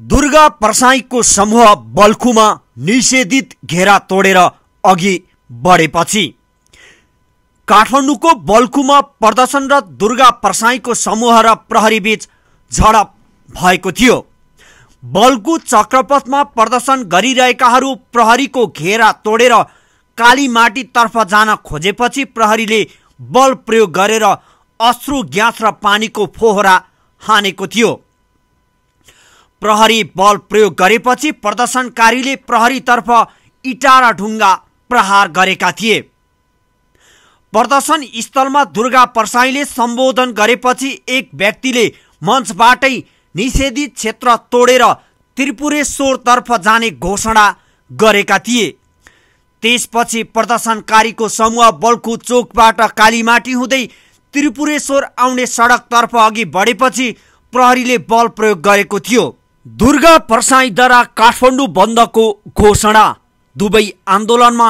दुर्गा परसाईको समूह बल्खुमा निषेधित घेरा तोडेर अघि बढेपछि काठमाडौँको बल्खुमा प्रदर्शनरत दुर्गा परसाईको समूह र प्रहरीबीच झडप भएको थियो बल्कु चक्रपथमा प्रदर्शन गरिरहेकाहरू प्रहरीको घेरा तोडेर कालीमाटीतर्फ जान खोजेपछि प्रहरीले बल प्रयोग गरेर अश्रु ग्यास र पानीको फोहोरा हानेको थियो प्रहरी बल प्रयोग गरेपछि प्रदर्शनकारीले प्रहरीतर्फ इटा र ढुङ्गा प्रहार गरेका थिए प्रदर्शन स्थलमा दुर्गा परसाईले सम्बोधन गरेपछि एक व्यक्तिले मञ्चबाटै निषेधित क्षेत्र तोडेर त्रिपुरेश्वरतर्फ जाने घोषणा गरेका थिए त्यसपछि प्रदर्शनकारीको समूह बल्कु चोकबाट कालीमाटी हुँदै त्रिपुरेश्वर आउने सडकतर्फ अघि बढेपछि प्रहरीले बल प्रयोग गरेको थियो दुर्गा प्रसाईद्वारा काठमाडौँ बन्दको घोषणा दुवै आन्दोलनमा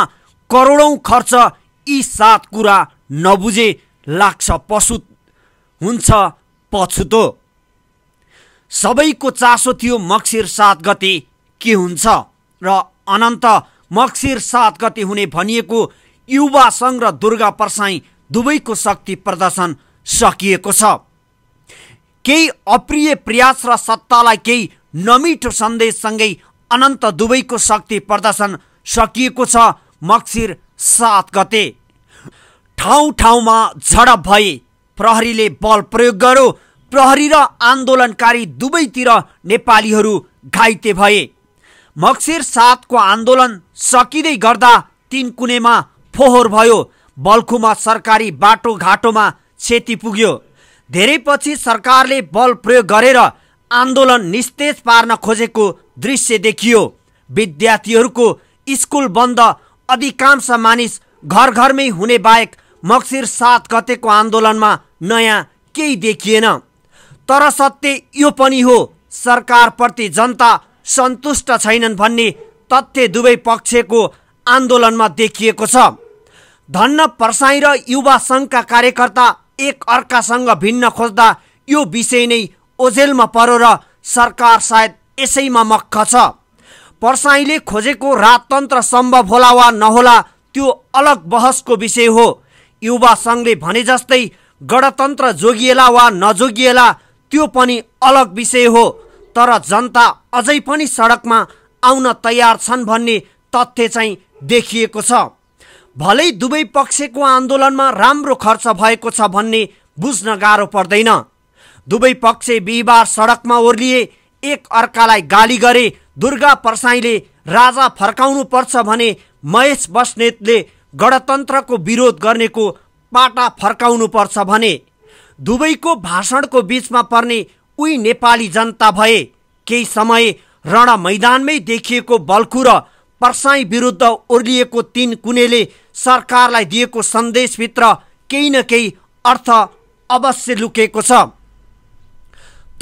करोडौँ खर्च यी सात कुरा नबुझे लाग्छ पशु हुन्छ पछुतो सबैको चासो थियो मक्सिर सात गते के हुन्छ र अनन्त मक्सिर सात गते हुने भनिएको युवा सङ्घ र दुर्गा प्रसाई दुवैको शक्ति प्रदर्शन सकिएको छ केही अप्रिय प्रयास र सत्तालाई केही नमिठो सन्देशसँगै अनन्त दुवैको शक्ति प्रदर्शन सकिएको छ मक्सिर सात गते ठाउँ ठाउँमा झडप भए प्रहरीले बल प्रयोग गर्यो प्रहरी र आन्दोलनकारी दुवैतिर नेपालीहरू घाइते भए मक्सिर सातको आन्दोलन सकिँदै गर्दा तिन कुनेमा फोहोर भयो बल्खुमा सरकारी बाटोघाटोमा क्षति पुग्यो धेरै पछि सरकारले बल प्रयोग गरेर आन्दोलन निस्तेज पार्न खोजेको दृश्य देखियो विद्यार्थीहरूको स्कुल बन्द अधिकांश मानिस घर घरमै हुने बाहेक मक्सिर सात गतेको आन्दोलनमा नयाँ केही देखिएन तर सत्य यो पनि हो सरकारप्रति जनता सन्तुष्ट छैनन् भन्ने तथ्य दुवै पक्षको आन्दोलनमा देखिएको छ धन्न पर्साई र युवा सङ्घका कार्यकर्ता एक अर्कासँग भिन्न खोज्दा यो विषय नै ओझेलमा परो र सरकार सायद यसैमा मक्ख छ पर्साईले खोजेको राजतन्त्र सम्भव होला वा नहोला त्यो अलग बहसको विषय हो युवा सङ्घले भने जस्तै गणतन्त्र जोगिएला वा नजोगिएला त्यो पनि अलग विषय हो तर जनता अझै पनि सडकमा आउन तयार छन् भन्ने तथ्य चाहिँ देखिएको छ भलै दुवै पक्षको आन्दोलनमा राम्रो खर्च भएको छ भन्ने बुझ्न गाह्रो पर्दैन दुवै पक्ष बिहिबार सडकमा ओर्लिए एक अर्कालाई गाली गरे दुर्गा परसाईले राजा फर्काउनु पर्छ भने महेश बस्नेतले गणतन्त्रको विरोध गर्नेको पाटा फर्काउनु पर्छ भने दुवैको भाषणको बीचमा पर्ने उही नेपाली जनता भए केही समय रण मैदानमै देखिएको बल्खु र परसाई विरुद्ध ओर्लिएको तीन कुनेले सरकारलाई दिएको सन्देशभित्र केही न केही अर्थ अवश्य लुकेको छ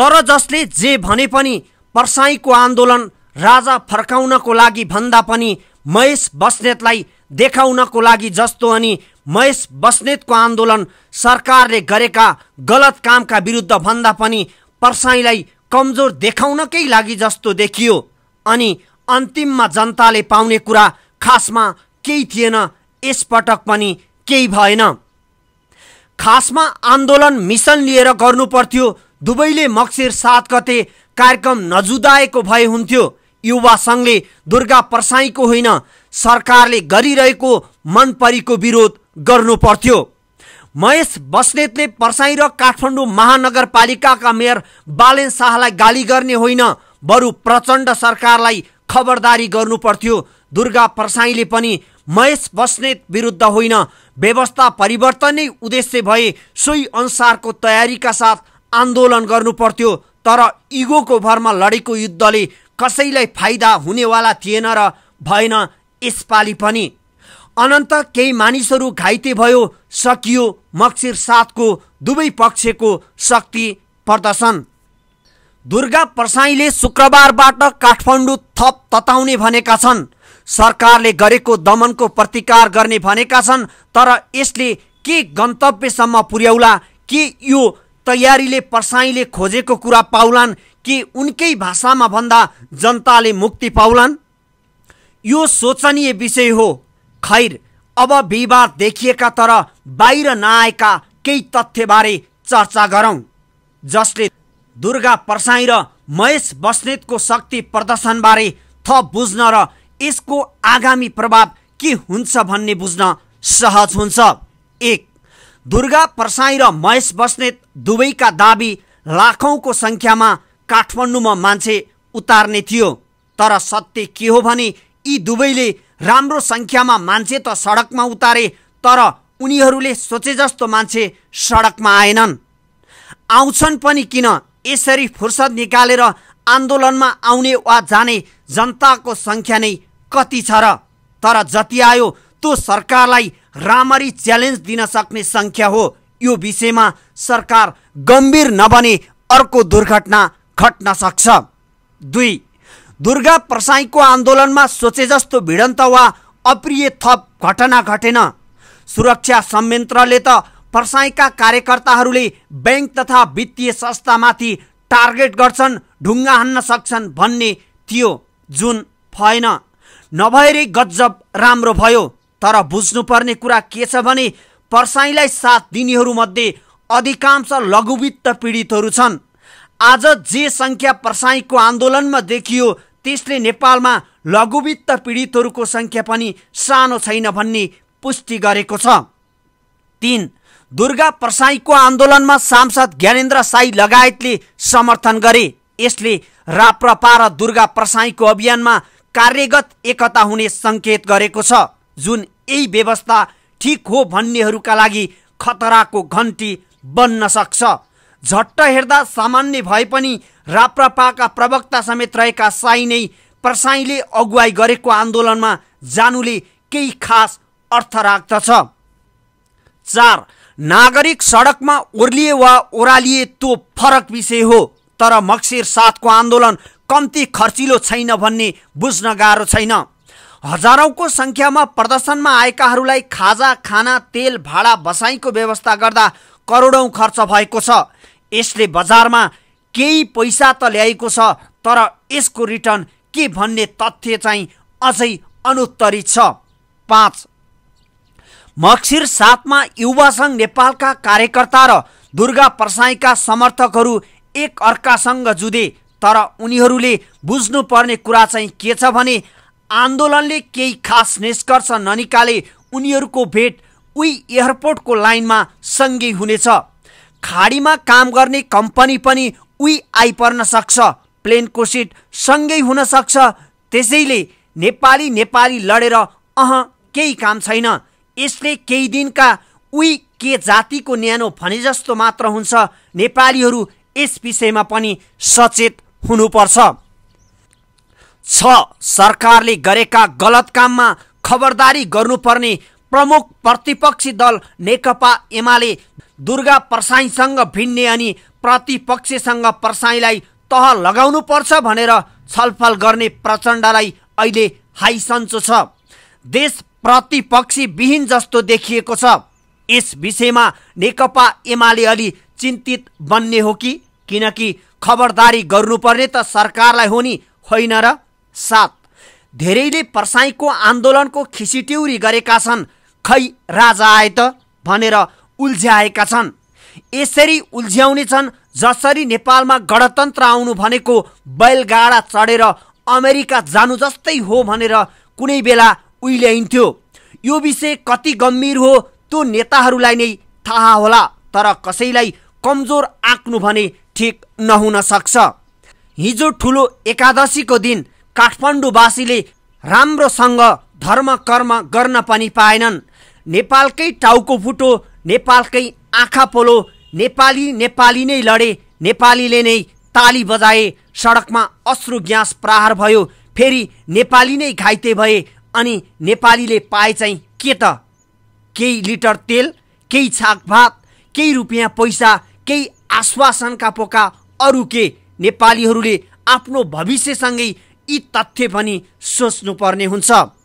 तर जसले जे भने पनि पर्साईको आन्दोलन राजा फर्काउनको लागि भन्दा पनि महेश बस्नेतलाई देखाउनको लागि जस्तो अनि महेश बस्नेतको आन्दोलन सरकारले गरेका गलत कामका विरुद्ध भन्दा पनि पर्साईलाई कमजोर देखाउनकै लागि जस्तो देखियो अनि अन्तिममा जनताले पाउने कुरा खासमा केही थिएन यसपटक पनि केही भएन खासमा आन्दोलन मिसन लिएर गर्नु पर्थ्यो दुवैले मक्सिर सात गते कार्यक्रम नजुदाएको भए हुन्थ्यो युवा सङ्घले दुर्गा परसाईको होइन सरकारले गरिरहेको मनपरीको विरोध गर्नु पर्थ्यो महेश बस्नेतले परसाई र काठमाडौँ महानगरपालिकाका मेयर बालेन शाहलाई गाली गर्ने होइन बरु प्रचण्ड सरकारलाई खबरदारी गर्नु पर्थ्यो दुर्गा परसाईले पनि महेश बस्नेत विरुद्ध होइन व्यवस्था परिवर्तन नै उद्देश्य भए सोही अनुसारको तयारीका साथ आन्दोलन गर्नु पर्थ्यो तर इगोको भरमा लडेको युद्धले कसैलाई फाइदा हुनेवाला थिएन र भएन यसपालि पनि अनन्त केही मानिसहरू घाइते भयो सकियो मक्सिर साथको दुवै पक्षको शक्ति प्रदर्शन दुर्गा प्रसाईले शुक्रबारबाट काठमाडौँ थप तताउने भनेका छन् सरकारले गरेको दमनको प्रतिकार गर्ने भनेका छन् तर यसले के गन्तव्यसम्म पुर्याउला के यो तयारीले पर्साईले खोजेको कुरा पाउलान् कि उनकै भाषामा भन्दा जनताले मुक्ति पाउलान् यो शोचनीय विषय हो खैर अब विवाद देखिएका तर बाहिर नआएका केही तथ्यबारे चर्चा गरौँ जसले दुर्गा पर्साई र महेश बस्नेतको शक्ति प्रदर्शनबारे थप बुझ्न र यसको आगामी प्रभाव के हुन्छ भन्ने बुझ्न सहज हुन्छ एक दुर्गा परसाई र महेश बस्नेत दुवैका दाबी लाखौँको सङ्ख्यामा काठमाडौँमा मान्छे उतार्ने थियो तर सत्य के हो भने यी दुवैले राम्रो सङ्ख्यामा मान्छे त सडकमा उतारे तर उनीहरूले सोचे जस्तो मान्छे सडकमा आएनन् आउँछन् पनि किन यसरी फुर्सद निकालेर आन्दोलनमा आउने वा जाने जनताको सङ्ख्या नै कति छ र तर जति आयो त्यो सरकारलाई राम्ररी च्यालेन्ज दिन सक्ने सङ्ख्या हो यो विषयमा सरकार गम्भीर नबने अर्को दुर्घटना घट्न सक्छ दुई दुर्गा प्रसाईको आन्दोलनमा सोचे जस्तो भिडन्त वा अप्रिय थप घटना घटेन सुरक्षा संयन्त्रले त प्रसाईका कार्यकर्ताहरूले ब्याङ्क तथा वित्तीय संस्थामाथि टार्गेट गर्छन् ढुङ्गा हान्न सक्छन् भन्ने थियो जुन भएन नभएरै गजब राम्रो भयो तर बुझ्नुपर्ने कुरा के छ भने पर्साईलाई साथ दिनेहरूमध्ये अधिकांश लघुवित्त पीडितहरू छन् आज जे सङ्ख्या पर्साईको आन्दोलनमा देखियो त्यसले नेपालमा लघुवित्त पीडितहरूको संख्या पनि सानो छैन भन्ने पुष्टि गरेको छ तीन दुर्गा प्रसाईको आन्दोलनमा सांसद ज्ञानेन्द्र साई लगायतले समर्थन गरे यसले राप्रपा र दुर्गा प्रसाईको अभियानमा कार्यगत एकता हुने संकेत गरेको छ जुन यही व्यवस्था ठिक हो भन्नेहरूका लागि खतराको घन्टी बन्न सक्छ झट्ट हेर्दा सामान्य भए पनि राप्रपाका प्रवक्ता समेत रहेका साई नै प्रसाईले अगुवाई गरेको आन्दोलनमा जानुले केही खास अर्थ राख्दछ चार नागरिक सडकमा ओर्लिए वा ओह्रालिए त्यो फरक विषय हो तर मक्सिर साथको आन्दोलन कम्ती खर्चिलो छैन भन्ने बुझ्न गाह्रो छैन हजारौँको संख्यामा प्रदर्शनमा आएकाहरूलाई खाजा खाना तेल भाडा बसाईको व्यवस्था गर्दा करोडौं खर्च भएको छ यसले बजारमा केही पैसा त ल्याएको छ तर यसको रिटर्न के भन्ने तथ्य चाहिँ अझै अनुत्तरित छ पाँच मक्सिर सातमा युवा सङ्घ नेपालका कार्यकर्ता र दुर्गा प्रसाईका समर्थकहरू एक अर्कासँग जुधे तर उनीहरूले बुझ्नुपर्ने कुरा चाहिँ के छ भने आन्दोलनले केही खास निष्कर्ष ननिकाले उनीहरूको भेट उही एयरपोर्टको लाइनमा सँगै हुनेछ खाडीमा काम गर्ने कम्पनी पनि उही आइपर्न सक्छ प्लेनको सिट सँगै हुन सक्छ त्यसैले नेपाली नेपाली लडेर अह केही काम छैन यसले केही दिनका उही के जातिको न्यानो भने जस्तो मात्र हुन्छ नेपालीहरू यस विषयमा पनि सचेत हुनुपर्छ छ सरकारले गरेका गलत काममा खबरदारी गर्नुपर्ने प्रमुख प्रतिपक्षी दल नेकपा एमाले दुर्गा परसाईसँग भिन्ने अनि प्रतिपक्षसँग परसाईलाई तह लगाउनु पर्छ भनेर छलफल गर्ने प्रचण्डलाई अहिले हाइसन्चो छ देश प्रतिपक्षी विहीन जस्तो देखिएको छ यस विषयमा नेकपा एमाले अलि चिन्तित बन्ने हो कि किनकि खबरदारी गर्नुपर्ने त सरकारलाई हो नि होइन र सात धेरैले पर्साईको आन्दोलनको खिसिट्यौरी गरेका छन् खै राजा आए त भनेर उल्झ्याएका छन् यसरी उल्झ्याउने छन् जसरी नेपालमा गणतन्त्र आउनु भनेको बैलगाडा चढेर अमेरिका जानु जस्तै हो भनेर कुनै बेला उहिल्याइन्थ्यो यो विषय कति गम्भीर हो त्यो नेताहरूलाई नै थाहा होला तर कसैलाई कमजोर आँक्नु भने ठिक नहुन सक्छ हिजो ठुलो एकादशीको दिन काठमाडौँवासीले राम्रोसँग धर्म कर्म गर्न पनि पाएनन् नेपालकै टाउको फुटो नेपालकै आँखा पोलो नेपाली नेपाली नै लडे नेपालीले नै ताली बजाए सडकमा अश्रु ग्यास प्रहार भयो फेरि नेपाली नै घाइते भए अनि नेपालीले पाए चाहिँ के त केही लिटर तेल केही छाक भात केही रुपियाँ पैसा केही आश्वासनका पोका अरू के नेपालीहरूले आफ्नो भविष्यसँगै यी तथ्य पनि सोच्नुपर्ने हुन्छ